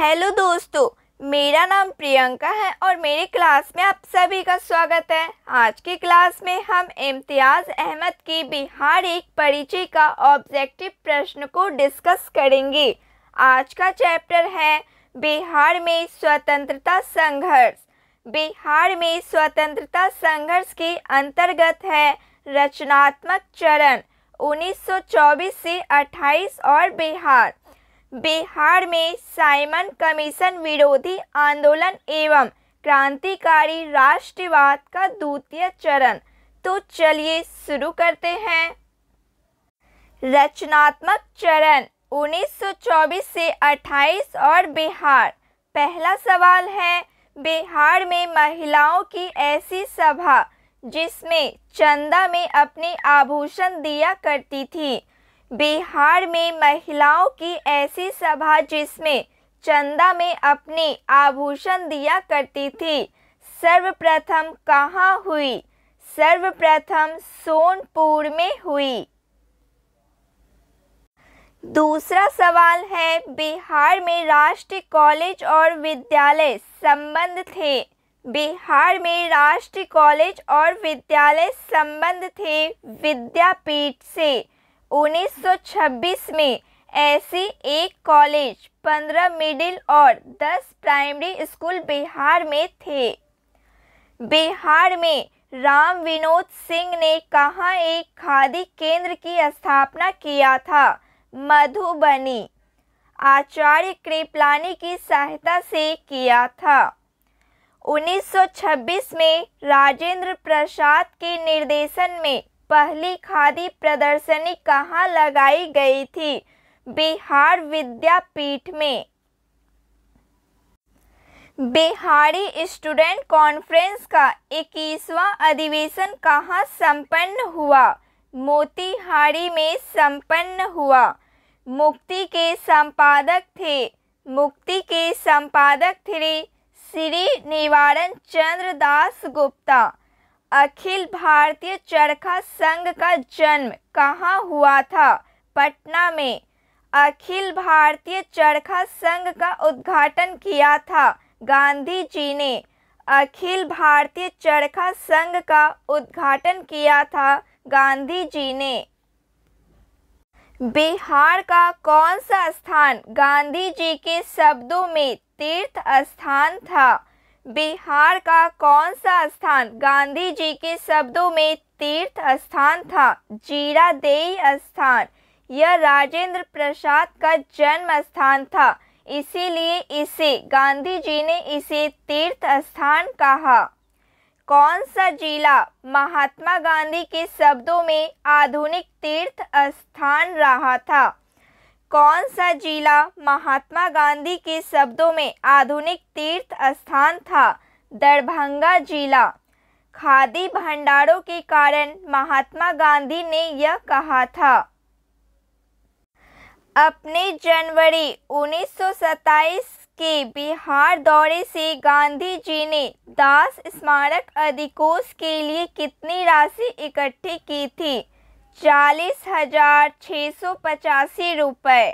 hello दोस्तों मेरा नाम प्रियंका है और मेरी क्लास में आप सभी का स्वागत है आज की क्लास में हम इम्तियाज़ अहमद की बिहार एक परिचय का ऑब्जेक्टिव प्रश्न को डिस्कस करेंगे आज का चैप्टर है बिहार में स्वतंत्रता संघर्ष बिहार में स्वतंत्रता संघर्ष के अंतर्गत है रचनात्मक चरण 1924 से 28 और बिहार बिहार में साइमन कमीशन विरोधी आंदोलन एवं क्रांतिकारी राष्ट्रवाद का द्वितीय चरण तो चलिए शुरू करते हैं रचनात्मक चरण 1924 से 28 और बिहार पहला सवाल है बिहार में महिलाओं की ऐसी सभा जिसमें चंदा में अपने आभूषण दिया करती थी बिहार में महिलाओं की ऐसी सभा जिसमें चंदा में अपने आभूषण दिया करती थी सर्वप्रथम कहाँ हुई सर्वप्रथम सोनपुर में हुई दूसरा सवाल है बिहार में राष्ट्रीय कॉलेज और विद्यालय संबंध थे बिहार में राष्ट्रीय कॉलेज और विद्यालय संबंध थे विद्यापीठ से 1926 में ऐसे एक कॉलेज 15 मिडिल और 10 प्राइमरी स्कूल बिहार में थे बिहार में राम विनोद सिंह ने कहाँ एक खादी केंद्र की स्थापना किया था मधुबनी आचार्य कृपलानी की सहायता से किया था 1926 में राजेंद्र प्रसाद के निर्देशन में पहली खादी प्रदर्शनी कहाँ लगाई गई थी बिहार विद्यापीठ में बिहारी स्टूडेंट कॉन्फ्रेंस का इक्कीसवा अधिवेशन कहाँ संपन्न हुआ मोतिहारी में संपन्न हुआ मुक्ति के संपादक थे मुक्ति के संपादक थे श्री निवारण चंद्र दास गुप्ता अखिल भारतीय चरखा संघ का जन्म कहाँ हुआ था पटना में अखिल भारतीय चरखा संघ का उद्घाटन किया था गांधी जी ने अखिल भारतीय चरखा संघ का उद्घाटन किया था गांधी जी ने बिहार का कौन सा स्थान गांधी जी के शब्दों में तीर्थ स्थान था बिहार का कौन सा स्थान गांधी जी के शब्दों में तीर्थ स्थान था देई स्थान यह राजेंद्र प्रसाद का जन्म स्थान था इसीलिए इसे गांधी जी ने इसे तीर्थ स्थान कहा कौन सा जिला महात्मा गांधी के शब्दों में आधुनिक तीर्थ स्थान रहा था कौन सा जिला महात्मा गांधी के शब्दों में आधुनिक तीर्थ स्थान था दरभंगा जिला खादी भंडारों के कारण महात्मा गांधी ने यह कहा था अपने जनवरी उन्नीस के बिहार दौरे से गांधी जी ने दास स्मारक अधिकोष के लिए कितनी राशि इकट्ठी की थी चालीस हजार छः सौ पचासी रुपये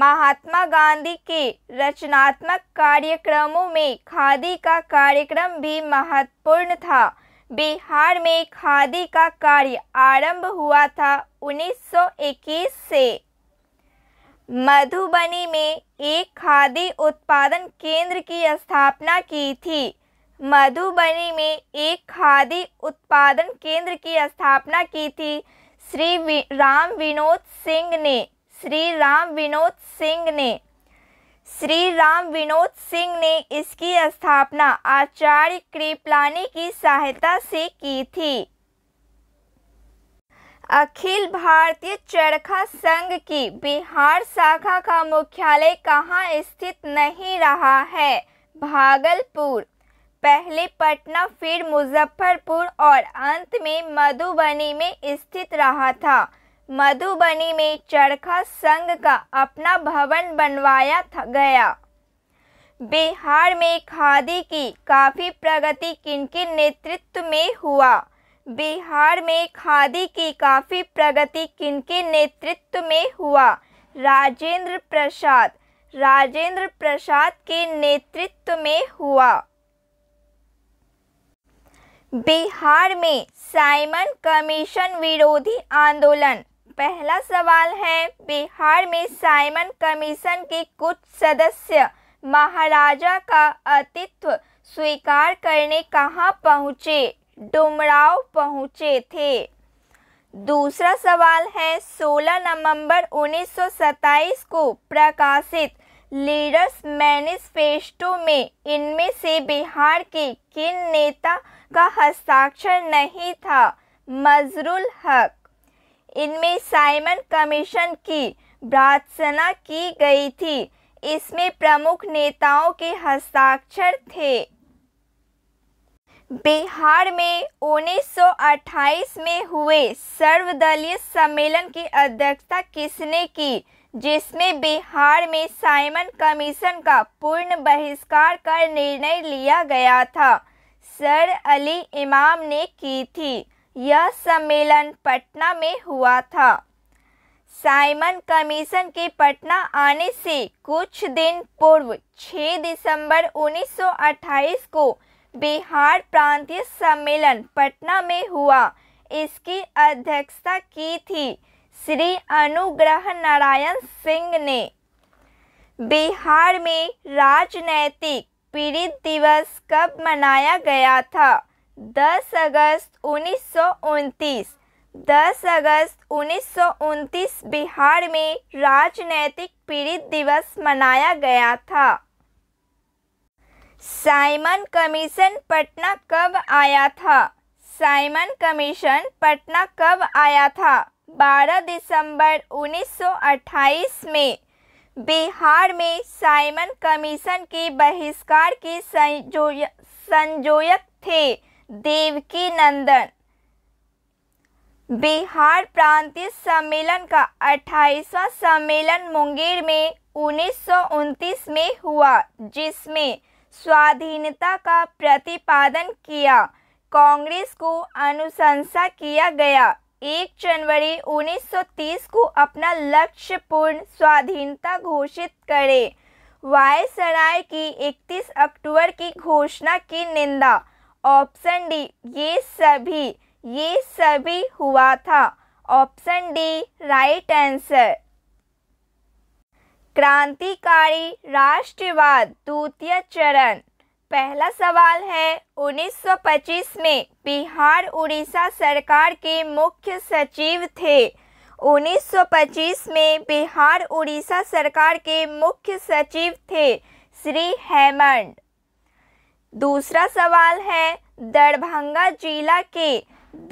महात्मा गांधी के रचनात्मक कार्यक्रमों में खादी का कार्यक्रम भी महत्वपूर्ण था बिहार में खादी का कार्य आरंभ हुआ था 1921 से मधुबनी में एक खादी उत्पादन केंद्र की स्थापना की थी मधुबनी में एक खादी उत्पादन केंद्र की स्थापना की थी श्री राम विनोद सिंह ने श्री राम विनोद सिंह ने श्री राम विनोद सिंह ने इसकी स्थापना आचार्य कृपलानी की सहायता से की थी अखिल भारतीय चरखा संघ की बिहार शाखा का मुख्यालय कहाँ स्थित नहीं रहा है भागलपुर पहले पटना फिर मुजफ्फरपुर और अंत में मधुबनी में स्थित रहा था मधुबनी में चरखा संघ का अपना भवन बनवाया था गया बिहार में खादी की काफ़ी प्रगति किनके नेतृत्व में हुआ बिहार में खादी की काफ़ी प्रगति किनके नेतृत्व में हुआ राजेंद्र प्रसाद राजेंद्र प्रसाद के नेतृत्व में हुआ बिहार में साइमन कमीशन विरोधी आंदोलन पहला सवाल है बिहार में साइमन कमीशन के कुछ सदस्य महाराजा का अतित्व स्वीकार करने कहाँ पहुँचे डुमराव पहुँचे थे दूसरा सवाल है 16 नवंबर 1927 को प्रकाशित लीडर्स मैनिफेस्टो में इनमें से बिहार के किन नेता का हस्ताक्षर नहीं था मजरुल हक इनमें साइमन कमीशन की प्रार्थना की गई थी इसमें प्रमुख नेताओं के हस्ताक्षर थे बिहार में 1928 में हुए सर्वदलीय सम्मेलन की अध्यक्षता किसने की जिसमें बिहार में साइमन कमीशन का पूर्ण बहिष्कार कर निर्णय लिया गया था सर अली इमाम ने की थी यह सम्मेलन पटना में हुआ था साइमन कमीशन के पटना आने से कुछ दिन पूर्व 6 दिसंबर 1928 को बिहार प्रांतीय सम्मेलन पटना में हुआ इसकी अध्यक्षता की थी श्री अनुग्रह नारायण सिंह ने बिहार में राजनैतिक पीड़ित दिवस कब मनाया गया था 10 अगस्त उन्नीस 10 अगस्त उन्नीस बिहार में राजनैतिक पीड़ित दिवस मनाया गया था साइमन कमीशन पटना कब आया था साइमन कमीशन पटना कब आया था 12 दिसंबर 1928 में बिहार में साइमन कमीशन के बहिष्कार के संजोय संयोजक थे देवकी नंदन बिहार प्रांतीय सम्मेलन का 28वां सम्मेलन मुंगेर में उन्नीस में हुआ जिसमें स्वाधीनता का प्रतिपादन किया कांग्रेस को अनुशंसा किया गया एक जनवरी 1930 को अपना लक्ष्य पूर्ण स्वाधीनता घोषित करे वायसराय की 31 अक्टूबर की घोषणा की निंदा ऑप्शन डी ये सभी ये सभी हुआ था ऑप्शन डी राइट आंसर क्रांतिकारी राष्ट्रवाद द्वितीय चरण पहला सवाल है 1925 में बिहार उड़ीसा सरकार के मुख्य सचिव थे 1925 में बिहार उड़ीसा सरकार के मुख्य सचिव थे श्री हेमंड दूसरा सवाल है दरभंगा जिला के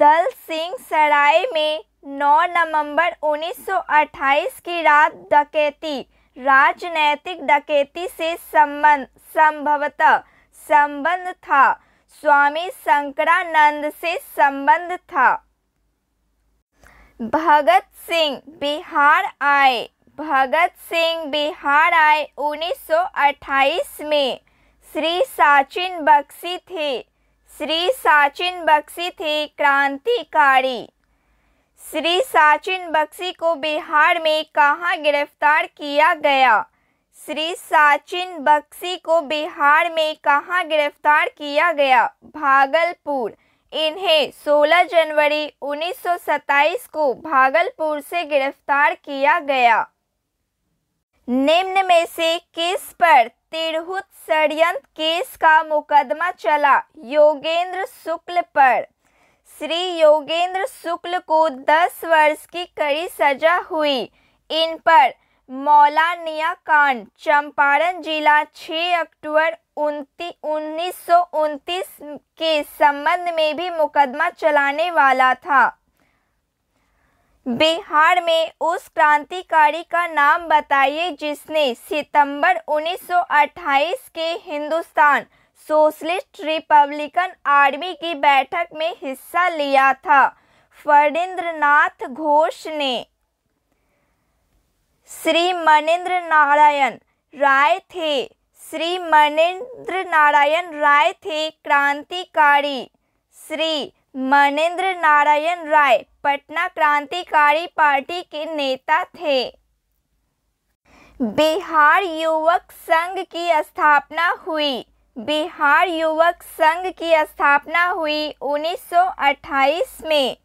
दल सिंह सराय में 9 नवंबर 1928 की रात डकैती राजनैतिक डकैती से संबंध संभवतः संबंध था स्वामी शंकरानंद से संबंध था भगत सिंह बिहार आए भगत सिंह बिहार आए 1928 में श्री साचिन बख्शी थे श्री साचिन बख्शी थे क्रांतिकारी श्री साचिन बख्शी को बिहार में कहाँ गिरफ्तार किया गया श्री साचिन बक्सी को बिहार में कहाँ गिरफ्तार किया गया भागलपुर इन्हें 16 जनवरी 1927 को भागलपुर से गिरफ्तार किया गया निम्न में से किस पर तिरहुत षडयंत्र केस का मुकदमा चला योगेंद्र शुक्ल पर श्री योगेंद्र शुक्ल को 10 वर्ष की कड़ी सजा हुई इन पर मौलानिया कांड चंपारण जिला 6 अक्टूबर उन्नीस के संबंध में भी मुकदमा चलाने वाला था बिहार में उस क्रांतिकारी का नाम बताइए जिसने सितंबर 1928 के हिंदुस्तान सोशलिस्ट रिपब्लिकन आर्मी की बैठक में हिस्सा लिया था फरिंद्रनाथ घोष ने श्री मनेन्द्र नारायण राय थे श्री मनेन्द्र नारायण राय थे क्रांतिकारी श्री मनेन्द्र नारायण राय पटना क्रांतिकारी पार्टी के नेता थे बिहार युवक संघ की स्थापना हुई बिहार युवक संघ की स्थापना हुई 1928 में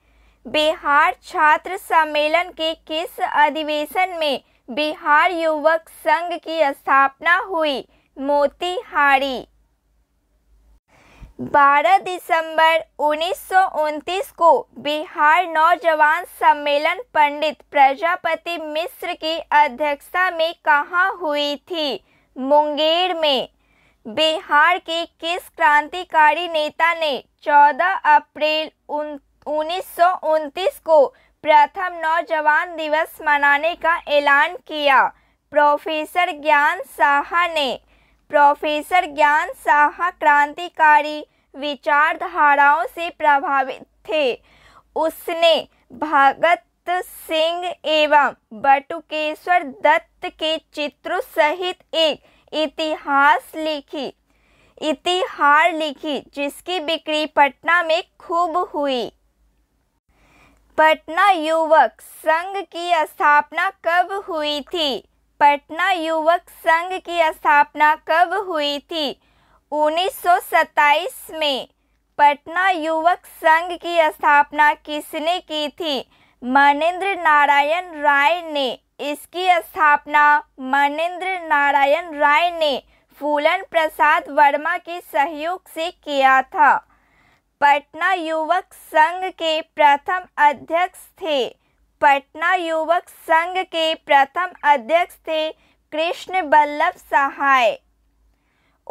बिहार छात्र सम्मेलन के किस अधिवेशन में बिहार युवक संघ की स्थापना हुई मोतीहारी 12 दिसंबर उन्नीस को बिहार नौजवान सम्मेलन पंडित प्रजापति मिश्र की अध्यक्षता में कहाँ हुई थी मुंगेर में बिहार के किस क्रांतिकारी नेता ने 14 अप्रैल उन्नीस को प्रथम नौजवान दिवस मनाने का ऐलान किया प्रोफेसर ज्ञान साहा ने प्रोफेसर ज्ञान साहा क्रांतिकारी विचारधाराओं से प्रभावित थे उसने भगत सिंह एवं बटुकेश्वर दत्त के चित्रों सहित एक इतिहास लिखी इतिहार लिखी जिसकी बिक्री पटना में खूब हुई पटना युवक संघ की स्थापना कब हुई थी पटना युवक संघ की स्थापना कब हुई थी 1927 में पटना युवक संघ की स्थापना किसने की थी मनेंद्र नारायण राय ने इसकी स्थापना मनेंद्र नारायण राय ने फूलन प्रसाद वर्मा के सहयोग से किया था पटना युवक संघ के प्रथम अध्यक्ष थे पटना युवक संघ के प्रथम अध्यक्ष थे कृष्ण बल्लभ सहाय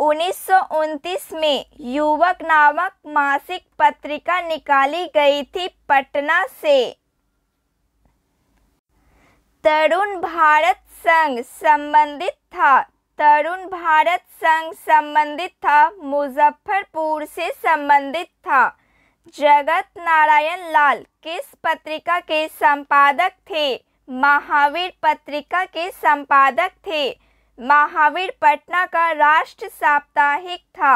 उन्नीस में युवक नामक मासिक पत्रिका निकाली गई थी पटना से तरुण भारत संघ संबंधित था तरुण भारत संघ संबंधित था मुजफ्फरपुर से संबंधित था जगत नारायण लाल किस पत्रिका के संपादक थे महावीर पत्रिका के संपादक थे महावीर पटना का राष्ट्र साप्ताहिक था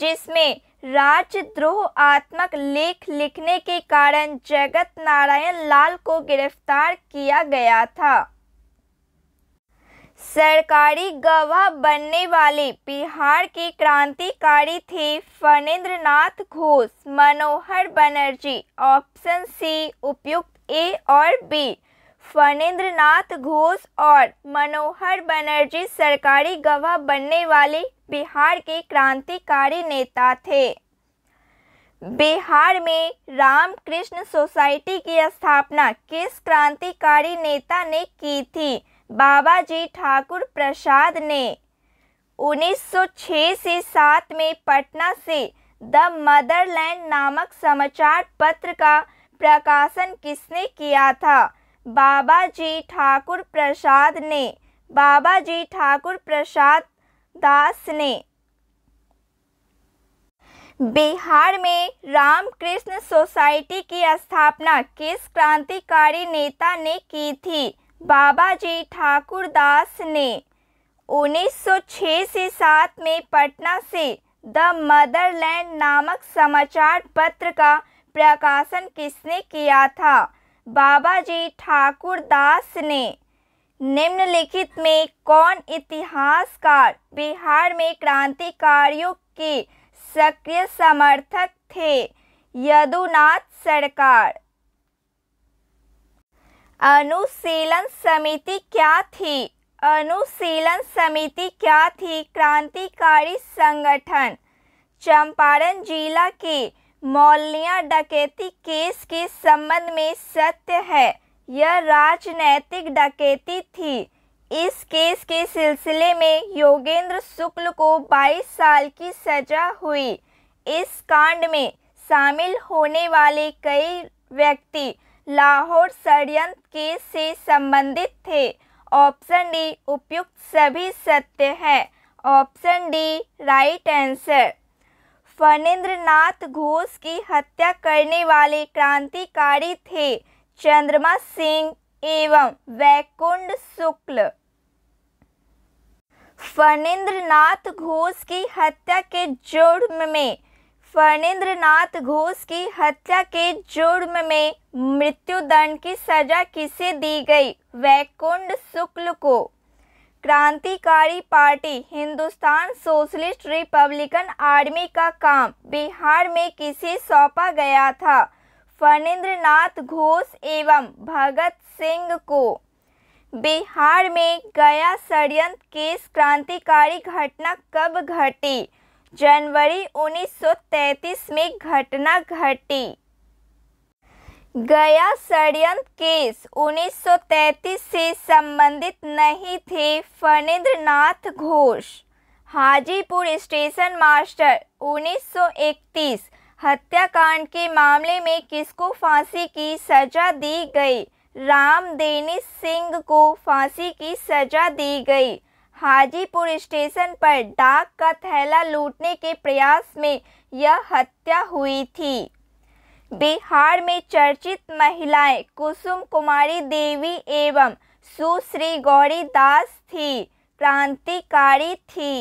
जिसमें राजद्रोह आत्मक लेख लिखने के कारण जगत नारायण लाल को गिरफ्तार किया गया था सरकारी गवाह बनने वाले बिहार के क्रांतिकारी थे फणेन्द्र घोष मनोहर बनर्जी ऑप्शन सी उपयुक्त ए और बी फणेन्द्र घोष और मनोहर बनर्जी सरकारी गवाह बनने वाले बिहार के क्रांतिकारी नेता थे बिहार में रामकृष्ण सोसाइटी की स्थापना किस क्रांतिकारी नेता ने की थी बाबा जी ठाकुर प्रसाद ने 1906 से 7 में पटना से द मदरलैंड नामक समाचार पत्र का प्रकाशन किसने किया था बाबा जी ठाकुर प्रसाद ने बाबा जी ठाकुर प्रसाद दास ने बिहार में रामकृष्ण सोसाइटी की स्थापना किस क्रांतिकारी नेता ने की थी बाबा जी ठाकुर दास ने 1906 से सात में पटना से द मदरलैंड नामक समाचार पत्र का प्रकाशन किसने किया था बाबा जी ठाकुर दास ने निम्नलिखित में कौन इतिहासकार बिहार में क्रांतिकारियों के सक्रिय समर्थक थे यदुनाथ सरकार अनुशीलन समिति क्या थी अनुशीलन समिति क्या थी क्रांतिकारी संगठन चंपारण जिला के मौलिया डकैती केस के संबंध में सत्य है यह राजनैतिक डकैती थी इस केस के सिलसिले में योगेंद्र शुक्ल को 22 साल की सजा हुई इस कांड में शामिल होने वाले कई व्यक्ति लाहौर षडयंत्र के से संबंधित थे ऑप्शन डी उपयुक्त सभी सत्य है option D right answer Phanendra Ghosh की हत्या करने वाले क्रांतिकारी थे चंद्रमा सिंह एवं वैकुंड शुक्ल फणेन्द्र घोष की हत्या के जुर्म में फर्नेन्द्र नाथ घोष की हत्या के जुर्म में मृत्युदंड की सजा किसे दी गई वैकुंड शुक्ल को क्रांतिकारी party Hindustan Socialist Republican Army का काम बिहार में किसे सौंपा गया था फणेंद्र नाथ घोष एवं भगत सिंह को बिहार में गया षडयंत्र केस क्रांतिकारी घटना कब घटी जनवरी 1933 में घटना घटी गया षडयंत्र केस 1933 से संबंधित नहीं थे फणिन्द्र घोष हाजीपुर स्टेशन मास्टर 1931 हत्याकांड के मामले में किसको फांसी की सजा दी गई रामदेनी सिंह को फांसी की सजा दी गई हाजीपुर स्टेशन पर डाक का थैला लूटने के प्रयास में यह हत्या हुई थी बिहार में चर्चित महिलाएं कुसुम कुमारी देवी एवं सुश्री गौरी दास थी क्रांतिकारी थी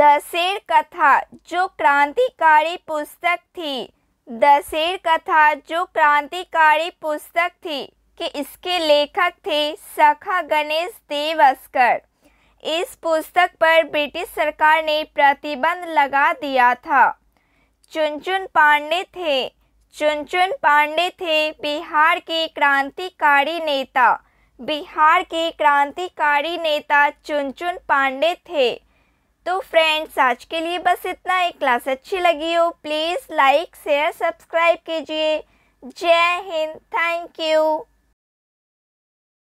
दशेर कथा जो क्रांतिकारी पुस्तक थी दशेर कथा जो क्रांतिकारी पुस्तक थी कि इसके लेखक थे सखा गणेश देवस्कर इस पुस्तक पर ब्रिटिश सरकार ने प्रतिबंध लगा दिया था चुनचुन पांडे थे चुनचुन पांडे थे बिहार के क्रांतिकारी नेता बिहार के क्रांतिकारी नेता चुनचुन पांडे थे तो फ्रेंड्स आज के लिए बस इतना ही क्लास अच्छी लगी हो प्लीज़ लाइक शेयर सब्सक्राइब कीजिए जय हिंद थैंक यू